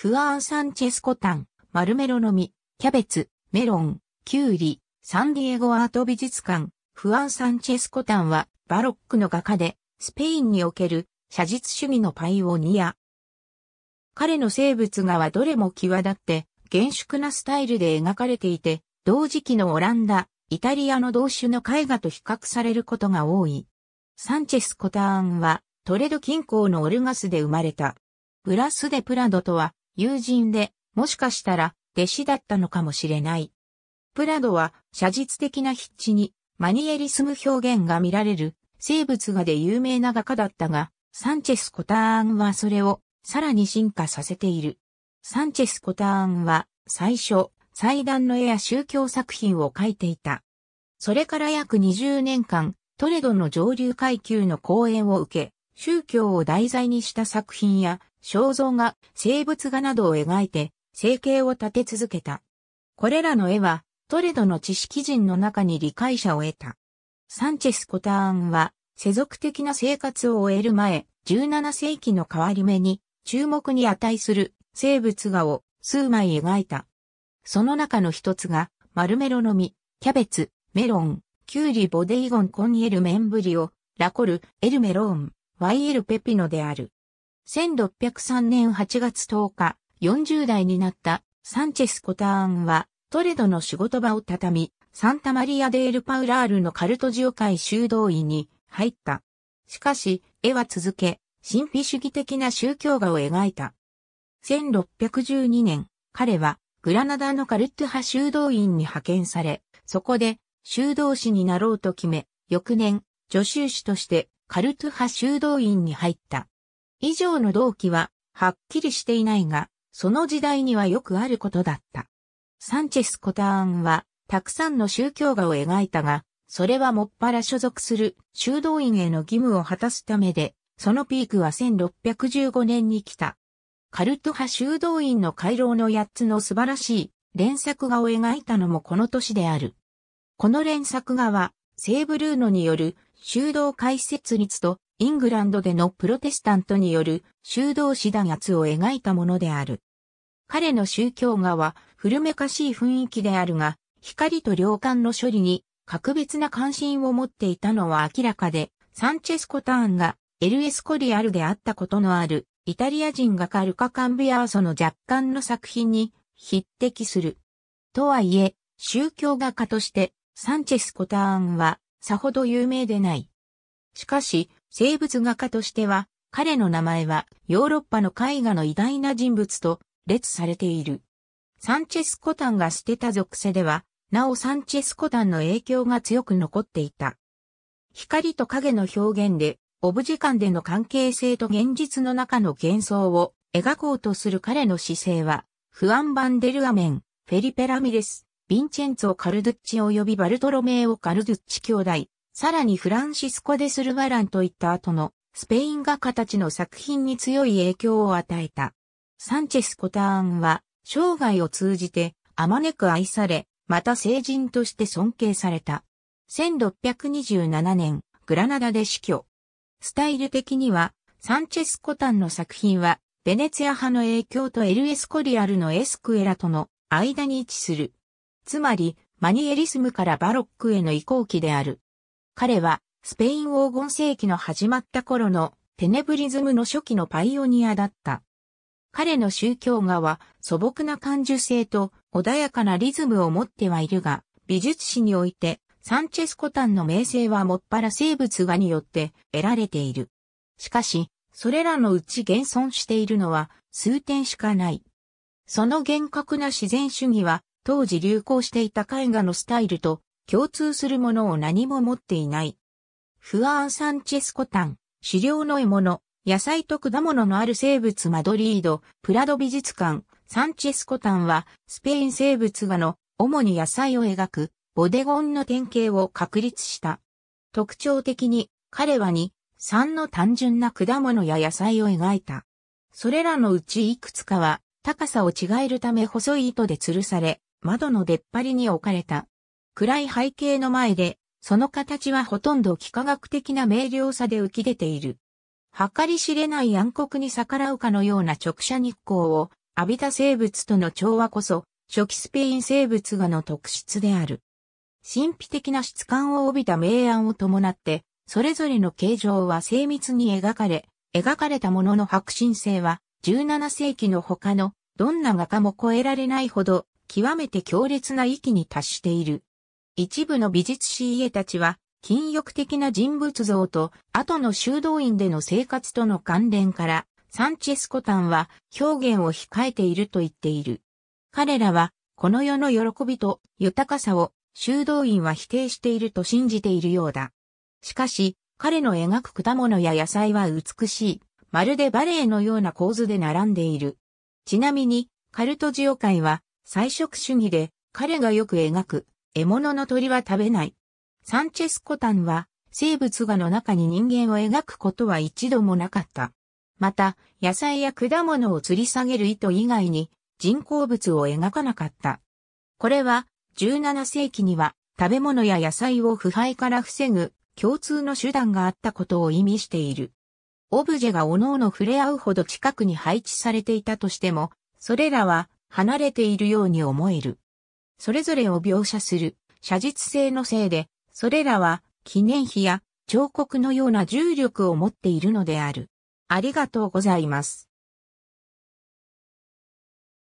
フアン・サンチェス・コタン、マルメロの実、キャベツ、メロン、キュウリ、サンディエゴアート美術館、フアン・サンチェス・コタンは、バロックの画家で、スペインにおける写実主義のパイオニア。彼の生物画はどれも際立って、厳粛なスタイルで描かれていて、同時期のオランダ、イタリアの同種の絵画と比較されることが多い。サンチェス・コターンは、トレド近郊のオルガスで生まれた。ブラス・デ・プラドとは、友人で、もしかしたら弟子だったのかもしれない。プラドは写実的な筆致にマニエリスム表現が見られる生物画で有名な画家だったが、サンチェス・コターンはそれをさらに進化させている。サンチェス・コターンは最初、祭壇の絵や宗教作品を描いていた。それから約20年間、トレドの上流階級の講演を受け、宗教を題材にした作品や肖像画、生物画などを描いて、生計を立て続けた。これらの絵は、トレドの知識人の中に理解者を得た。サンチェス・コターンは、世俗的な生活を終える前、17世紀の変わり目に、注目に値する生物画を数枚描いた。その中の一つが、マルメロの実、キャベツ、メロン、キュウリボデイゴンコンエルメンブリオ、ラコル、エルメローン、ワイエルペピノである。1603年8月10日、40代になったサンチェス・コターンは、トレドの仕事場を畳み、サンタマリア・デール・パウラールのカルトジオ会修道院に入った。しかし、絵は続け、神秘主義的な宗教画を描いた。1612年、彼は、グラナダのカルト派修道院に派遣され、そこで、修道士になろうと決め、翌年、助手士として、カルト派修道院に入った。以上の動機は、はっきりしていないが、その時代にはよくあることだった。サンチェス・コターンは、たくさんの宗教画を描いたが、それはもっぱら所属する修道院への義務を果たすためで、そのピークは1615年に来た。カルト派修道院の回廊の八つの素晴らしい連作画を描いたのもこの年である。この連作画は、セーブルーノによる修道解説率とイングランドでのプロテスタントによる修道士弾圧を描いたものである。彼の宗教画は古めかしい雰囲気であるが、光と良感の処理に格別な関心を持っていたのは明らかで、サンチェスコターンがエルエスコリアルであったことのあるイタリア人画家ルカ・カンビアーソの若干の作品に匹敵する。とはいえ、宗教画家としてサンチェスコターンはさほど有名でない。しかし、生物画家としては、彼の名前はヨーロッパの絵画の偉大な人物と列されている。サンチェス・コタンが捨てた属性では、なおサンチェス・コタンの影響が強く残っていた。光と影の表現で、オブジ間での関係性と現実の中の幻想を描こうとする彼の姿勢は、フアン・バンデル・アメン、フェリペ・ラミレス、ヴィンチェンツォ・カルドッチ及びバルトロメーオ・カルドッチ兄弟、さらにフランシスコ・デスルバランといった後のスペイン画家たちの作品に強い影響を与えた。サンチェス・コターンは生涯を通じてあまねく愛され、また聖人として尊敬された。1627年、グラナダで死去。スタイル的には、サンチェス・コタンの作品は、ベネツィア派の影響とエル・エスコリアルのエスクエラとの間に位置する。つまり、マニエリスムからバロックへの移行期である。彼は、スペイン黄金世紀の始まった頃のテネブリズムの初期のパイオニアだった。彼の宗教画は素朴な感受性と穏やかなリズムを持ってはいるが、美術史においてサンチェスコタンの名声はもっぱら生物画によって得られている。しかし、それらのうち現存しているのは数点しかない。その厳格な自然主義は当時流行していた絵画のスタイルと共通するものを何も持っていない。フアン・サンチェス・コタン、資料の獲物、野菜と果物のある生物マドリード、プラド美術館、サンチェス・コタンは、スペイン生物画の主に野菜を描く、ボデゴンの典型を確立した。特徴的に、彼は2、3の単純な果物や野菜を描いた。それらのうちいくつかは、高さを違えるため細い糸で吊るされ、窓の出っ張りに置かれた。暗い背景の前で、その形はほとんど幾何学的な明瞭さで浮き出ている。計り知れない暗黒に逆らうかのような直射日光を浴びた生物との調和こそ、初期スペイン生物画の特質である。神秘的な質感を帯びた明暗を伴って、それぞれの形状は精密に描かれ、描かれたものの白真性は、17世紀の他のどんな画家も超えられないほど、極めて強烈な域に達している。一部の美術師家たちは、禁欲的な人物像と、後の修道院での生活との関連から、サンチェスコタンは表現を控えていると言っている。彼らは、この世の喜びと豊かさを修道院は否定していると信じているようだ。しかし、彼の描く果物や野菜は美しい、まるでバレエのような構図で並んでいる。ちなみに、カルトジオ会は、菜食主義で、彼がよく描く獲物の鳥は食べない。サンチェスコタンは、生物画の中に人間を描くことは一度もなかった。また、野菜や果物を吊り下げる糸以外に人工物を描かなかった。これは、17世紀には食べ物や野菜を腐敗から防ぐ共通の手段があったことを意味している。オブジェが各々触れ合うほど近くに配置されていたとしても、それらは離れているように思える。それぞれを描写する写実性のせいで、それらは記念碑や彫刻のような重力を持っているのである。ありがとうございます。